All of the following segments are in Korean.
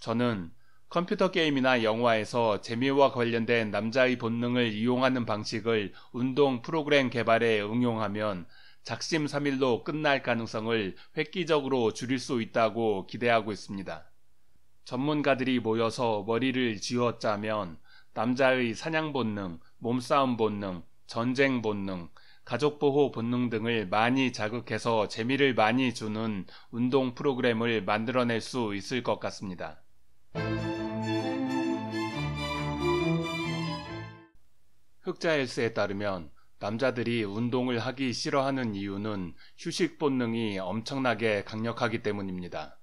저는 컴퓨터 게임이나 영화에서 재미와 관련된 남자의 본능을 이용하는 방식을 운동 프로그램 개발에 응용하면 작심삼일로 끝날 가능성을 획기적으로 줄일 수 있다고 기대하고 있습니다. 전문가들이 모여서 머리를 쥐어짜면 남자의 사냥 본능, 몸싸움 본능, 전쟁 본능, 가족보호 본능 등을 많이 자극해서 재미를 많이 주는 운동 프로그램을 만들어낼 수 있을 것 같습니다. 흑자일스에 따르면 남자들이 운동을 하기 싫어하는 이유는 휴식 본능이 엄청나게 강력하기 때문입니다.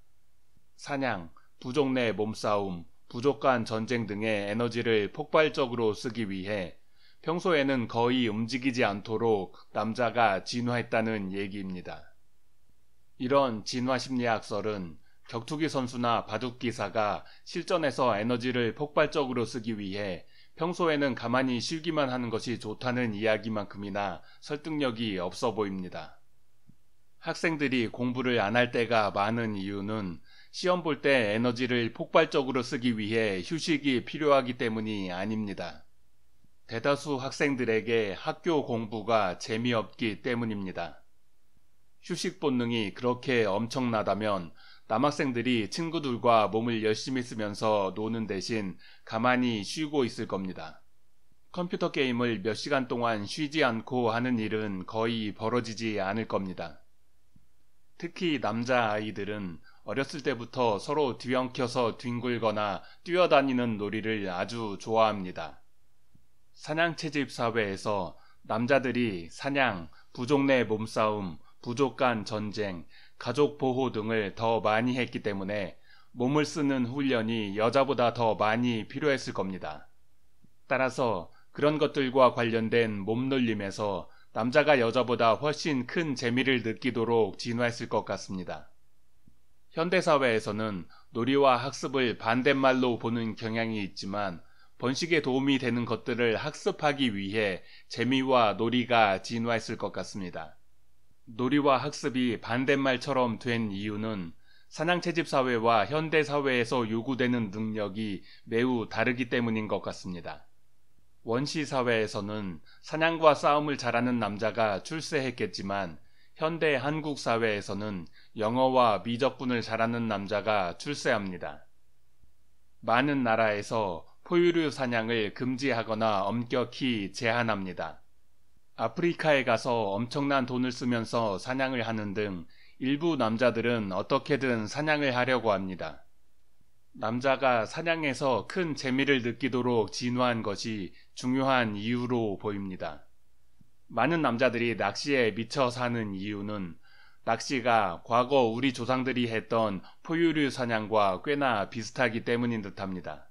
사냥, 부족 내 몸싸움, 부족 간 전쟁 등의 에너지를 폭발적으로 쓰기 위해 평소에는 거의 움직이지 않도록 남자가 진화했다는 얘기입니다. 이런 진화 심리학설은 격투기 선수나 바둑기사가 실전에서 에너지를 폭발적으로 쓰기 위해 평소에는 가만히 쉬기만 하는 것이 좋다는 이야기만큼이나 설득력이 없어 보입니다. 학생들이 공부를 안 할 때가 많은 이유는 시험 볼 때 에너지를 폭발적으로 쓰기 위해 휴식이 필요하기 때문이 아닙니다. 대다수 학생들에게 학교 공부가 재미없기 때문입니다. 휴식 본능이 그렇게 엄청나다면 남학생들이 친구들과 몸을 열심히 쓰면서 노는 대신 가만히 쉬고 있을 겁니다. 컴퓨터 게임을 몇 시간 동안 쉬지 않고 하는 일은 거의 벌어지지 않을 겁니다. 특히 남자 아이들은 어렸을 때부터 서로 뒤엉켜서 뒹굴거나 뛰어다니는 놀이를 아주 좋아합니다. 사냥채집 사회에서 남자들이 사냥, 부족 내 몸싸움, 부족 간 전쟁, 가족 보호 등을 더 많이 했기 때문에 몸을 쓰는 훈련이 여자보다 더 많이 필요했을 겁니다. 따라서 그런 것들과 관련된 몸놀림에서 남자가 여자보다 훨씬 큰 재미를 느끼도록 진화했을 것 같습니다. 현대사회에서는 놀이와 학습을 반대말로 보는 경향이 있지만 번식에 도움이 되는 것들을 학습하기 위해 재미와 놀이가 진화했을 것 같습니다. 놀이와 학습이 반대말처럼 된 이유는 사냥채집 사회와 현대 사회에서 요구되는 능력이 매우 다르기 때문인 것 같습니다. 원시 사회에서는 사냥과 싸움을 잘하는 남자가 출세했겠지만 현대 한국 사회에서는 영어와 미적분을 잘하는 남자가 출세합니다. 많은 나라에서 포유류 사냥을 금지하거나 엄격히 제한합니다. 아프리카에 가서 엄청난 돈을 쓰면서 사냥을 하는 등 일부 남자들은 어떻게든 사냥을 하려고 합니다. 남자가 사냥에서 큰 재미를 느끼도록 진화한 것이 중요한 이유로 보입니다. 많은 남자들이 낚시에 미쳐 사는 이유는 낚시가 과거 우리 조상들이 했던 포유류 사냥과 꽤나 비슷하기 때문인 듯합니다.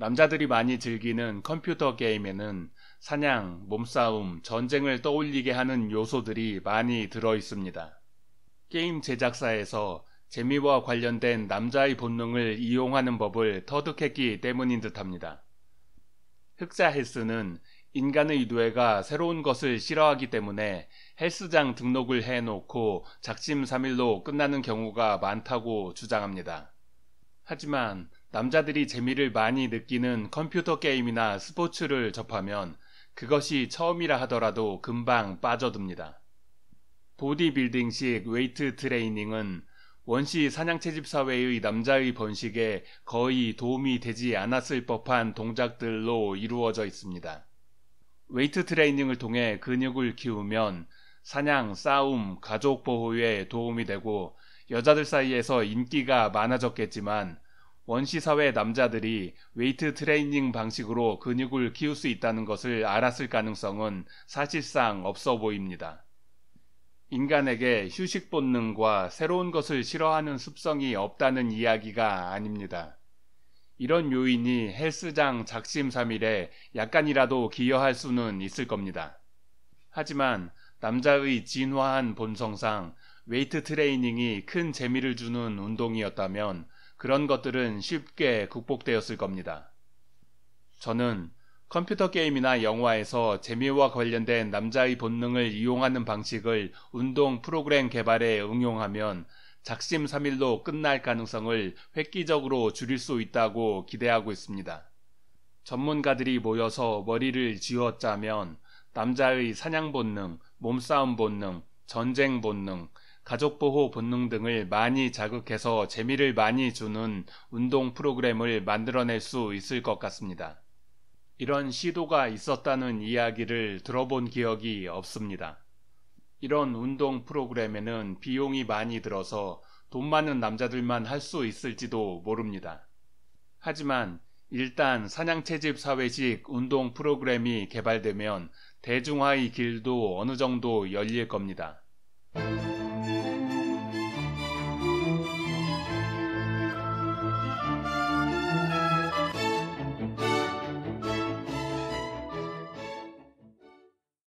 남자들이 많이 즐기는 컴퓨터 게임에는 사냥, 몸싸움, 전쟁을 떠올리게 하는 요소들이 많이 들어 있습니다. 게임 제작사에서 재미와 관련된 남자의 본능을 이용하는 법을 터득했기 때문인 듯합니다. 흑자 헬스는 인간의 뇌가 새로운 것을 싫어하기 때문에 헬스장 등록을 해놓고 작심3일로 끝나는 경우가 많다고 주장합니다. 하지만 남자들이 재미를 많이 느끼는 컴퓨터 게임이나 스포츠를 접하면 그것이 처음이라 하더라도 금방 빠져듭니다. 보디빌딩식 웨이트 트레이닝은 원시 사냥채집 사회의 남자의 번식에 거의 도움이 되지 않았을 법한 동작들로 이루어져 있습니다. 웨이트 트레이닝을 통해 근육을 키우면 사냥, 싸움, 가족 보호에 도움이 되고 여자들 사이에서 인기가 많아졌겠지만 원시 사회 남자들이 웨이트 트레이닝 방식으로 근육을 키울 수 있다는 것을 알았을 가능성은 사실상 없어 보입니다. 인간에게 휴식 본능과 새로운 것을 싫어하는 습성이 없다는 이야기가 아닙니다. 이런 요인이 헬스장 작심삼일에 약간이라도 기여할 수는 있을 겁니다. 하지만 남자의 진화한 본성상 웨이트 트레이닝이 큰 재미를 주는 운동이었다면 그런 것들은 쉽게 극복되었을 겁니다. 저는 컴퓨터 게임이나 영화에서 재미와 관련된 남자의 본능을 이용하는 방식을 운동 프로그램 개발에 응용하면 작심삼일로 끝날 가능성을 획기적으로 줄일 수 있다고 기대하고 있습니다. 전문가들이 모여서 머리를 쥐어짜면 남자의 사냥 본능, 몸싸움 본능, 전쟁 본능, 가족보호 본능 등을 많이 자극해서 재미를 많이 주는 운동 프로그램을 만들어낼 수 있을 것 같습니다. 이런 시도가 있었다는 이야기를 들어본 기억이 없습니다. 이런 운동 프로그램에는 비용이 많이 들어서 돈 많은 남자들만 할 수 있을지도 모릅니다. 하지만 일단 사냥채집 사회식 운동 프로그램이 개발되면 대중화의 길도 어느 정도 열릴 겁니다.